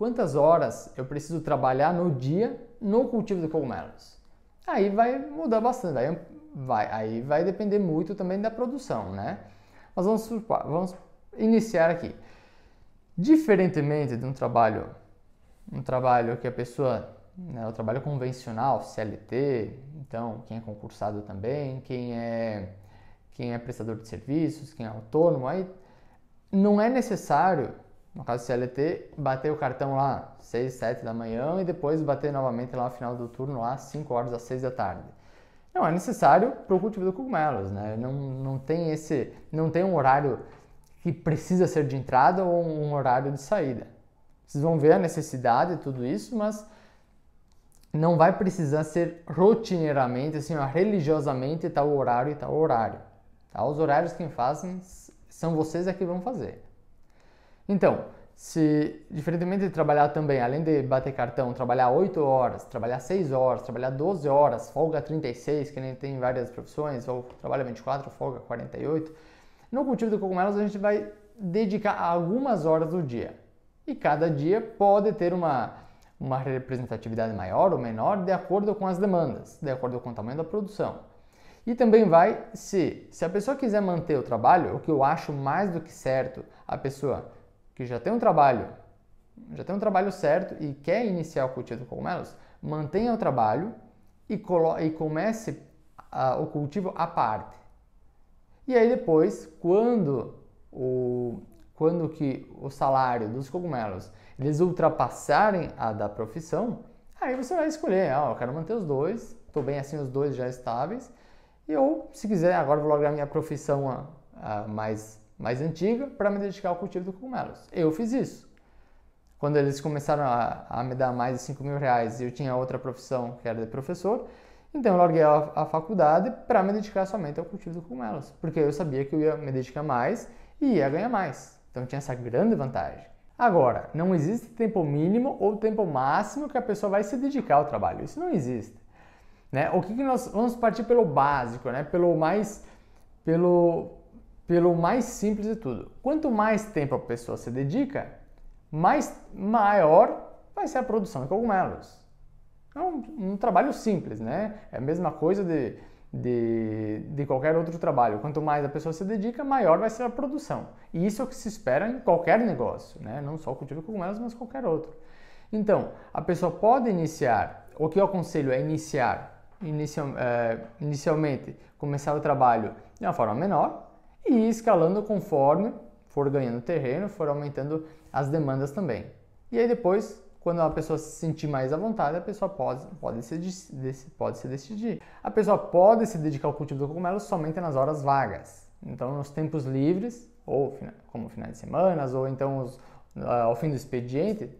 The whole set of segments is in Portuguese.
quantas horas eu preciso trabalhar no dia no cultivo de cogumelos. Aí vai mudar bastante, aí vai, aí vai depender muito também da produção, né? Mas vamos, vamos iniciar aqui. Diferentemente de um trabalho, um trabalho que a pessoa, né, o trabalho convencional, CLT, então quem é concursado também, quem é quem é prestador de serviços, quem é autônomo, aí não é necessário no caso CLT, bater o cartão lá 6, 7 da manhã e depois bater novamente lá no final do turno, lá 5 horas às 6 da tarde. Não é necessário para o cultivo do cogumelos, né? Não, não tem esse, não tem um horário que precisa ser de entrada ou um horário de saída. Vocês vão ver a necessidade de tudo isso, mas não vai precisar ser rotineiramente, assim, religiosamente tal horário e tal horário. Tá? Os horários que fazem são vocês é que vão fazer. Então, se, diferentemente de trabalhar também, além de bater cartão, trabalhar 8 horas, trabalhar 6 horas, trabalhar 12 horas, folga 36, que nem tem várias profissões, ou trabalha 24, folga 48, no cultivo de cogumelos a gente vai dedicar algumas horas do dia. E cada dia pode ter uma, uma representatividade maior ou menor de acordo com as demandas, de acordo com o tamanho da produção. E também vai se, se a pessoa quiser manter o trabalho, o que eu acho mais do que certo, a pessoa que já tem um trabalho, já tem um trabalho certo e quer iniciar o cultivo de cogumelos, mantenha o trabalho e, e comece o cultivo à parte. E aí depois, quando o quando que o salário dos cogumelos eles ultrapassarem a da profissão, aí você vai escolher, ah, eu quero manter os dois, estou bem assim os dois já estáveis, e ou se quiser agora vou largar minha profissão a mais mais antiga para me dedicar ao cultivo de cogumelos. Eu fiz isso. Quando eles começaram a, a me dar mais de 5 mil reais e eu tinha outra profissão que era de professor, então eu larguei a, a faculdade para me dedicar somente ao cultivo de cogumelos, porque eu sabia que eu ia me dedicar mais e ia ganhar mais. Então tinha essa grande vantagem. Agora, não existe tempo mínimo ou tempo máximo que a pessoa vai se dedicar ao trabalho. Isso não existe. Né? O que, que nós vamos partir pelo básico, né? pelo mais pelo pelo mais simples de tudo. Quanto mais tempo a pessoa se dedica, mais maior vai ser a produção de cogumelos. É um, um trabalho simples, né? É a mesma coisa de, de, de qualquer outro trabalho. Quanto mais a pessoa se dedica, maior vai ser a produção. E isso é o que se espera em qualquer negócio, né? Não só o cultivo de cogumelos, mas qualquer outro. Então, a pessoa pode iniciar, o que eu aconselho é iniciar, inicial, é, eh, inicialmente, começar o trabalho de uma forma menor, e ir escalando conforme for ganhando terreno, for aumentando as demandas também. E aí depois, quando a pessoa se sentir mais à vontade, a pessoa pode, pode, se, pode se decidir. A pessoa pode se dedicar ao cultivo do cogumelo somente nas horas vagas. Então, nos tempos livres, ou como finais de semana, ou então os, ah, ao fim do expediente,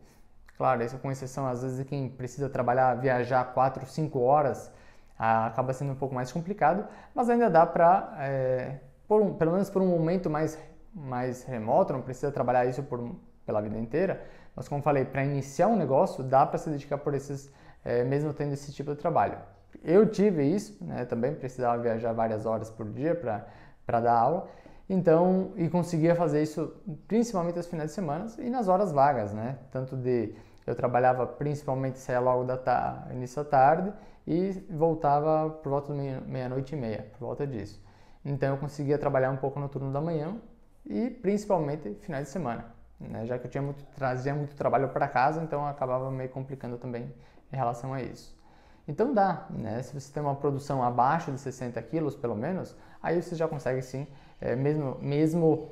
claro, isso com exceção às vezes de quem precisa trabalhar, viajar 4, 5 horas, ah, acaba sendo um pouco mais complicado, mas ainda dá para... Eh, por um, pelo menos por um momento mais, mais remoto, não precisa trabalhar isso por, pela vida inteira, mas como falei, para iniciar um negócio dá para se dedicar por esses, é, mesmo tendo esse tipo de trabalho. Eu tive isso, né, também precisava viajar várias horas por dia para dar aula, então, e conseguia fazer isso principalmente nos finais de semana e nas horas vagas, né? Tanto de eu trabalhava principalmente saia logo da tarde, início da tarde e voltava por volta da meia-noite e meia, por volta disso. Então eu conseguia trabalhar um pouco no turno da manhã e principalmente finais de semana, né? já que eu tinha muito, trazia muito trabalho para casa, então acabava meio complicando também em relação a isso. Então dá, né? se você tem uma produção abaixo de 60 quilos pelo menos, aí você já consegue sim, é, mesmo, mesmo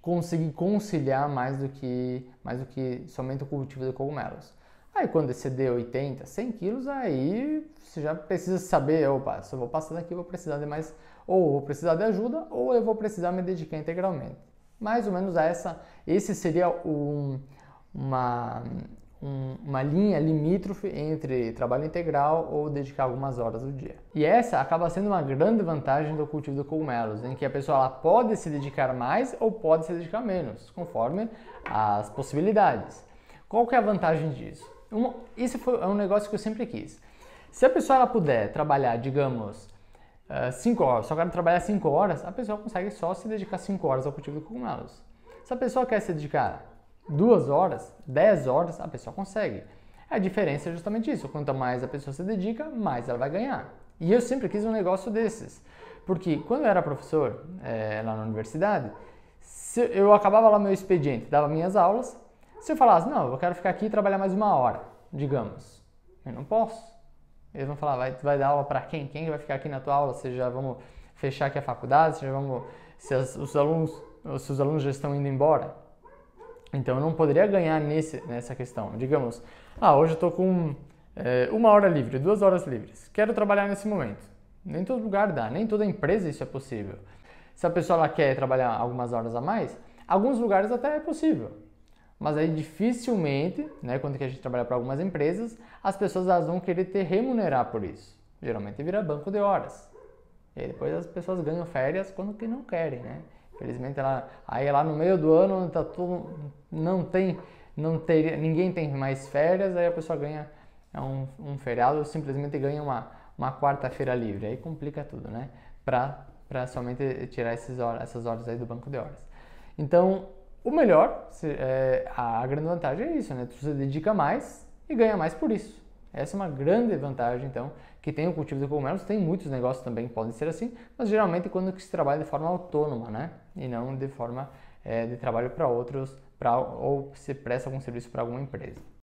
conseguir conciliar mais do que mais do que somente o cultivo de cogumelos. Aí quando exceder 80, 100 quilos, aí você já precisa saber, opa, se eu vou passar daqui, eu vou precisar de mais, ou vou precisar de ajuda, ou eu vou precisar me dedicar integralmente. Mais ou menos essa, esse seria um, uma, um, uma linha limítrofe entre trabalho integral ou dedicar algumas horas do dia. E essa acaba sendo uma grande vantagem do cultivo de cogumelos, em que a pessoa ela pode se dedicar mais ou pode se dedicar menos, conforme as possibilidades. Qual que é a vantagem disso? Um, isso foi, é um negócio que eu sempre quis. Se a pessoa ela puder trabalhar, digamos, 5 uh, eh, horas, só quero trabalhar 5 horas, a pessoa consegue só se dedicar 5 horas ao cultivo de cogumelos. Se a pessoa quer se dedicar 2 horas, 10 horas, a pessoa consegue. A diferença é justamente isso. Quanto mais a pessoa se dedica, mais ela vai ganhar. E eu sempre quis um negócio desses. Porque quando eu era professor é, lá na universidade, eu acabava lá meu expediente, dava minhas aulas, se eu falasse, não, eu quero ficar aqui e trabalhar mais uma hora, digamos, eu não posso. Eles vão falar, vai, vai dar aula para quem? Quem vai ficar aqui na tua aula? Se já vamos fechar aqui a faculdade, já vamos se as, os alunos, se os alunos já estão indo embora. Então eu não poderia ganhar nesse, nessa questão. Digamos, ah, hoje eu estou com é, uma hora livre, duas horas livres. Quero trabalhar nesse momento. Nem todo lugar dá, nem toda empresa isso é possível. Se a pessoa ela quer trabalhar algumas horas a mais, alguns lugares até é possível mas aí dificilmente, né, quando a gente trabalha para algumas empresas, as pessoas elas vão querer te remunerar por isso. Geralmente vira banco de horas. E aí depois as pessoas ganham férias quando que não querem, né? Infelizmente ela, aí lá no meio do ano tá tudo não tem não teria, ninguém tem mais férias, aí a pessoa ganha é um, um feriado ou simplesmente ganha uma, uma quarta-feira livre, aí complica tudo, né? Para somente tirar esses horas, essas horas aí do banco de horas. Então, o melhor, é, a grande vantagem é isso, né? Tu se dedica mais e ganha mais por isso. Essa é uma grande vantagem, então, que tem o cultivo de cogumelos. Tem muitos negócios também que podem ser assim, mas geralmente quando se trabalha de forma autônoma, né? E não de forma é, de trabalho para outros, pra, ou se presta algum serviço para alguma empresa.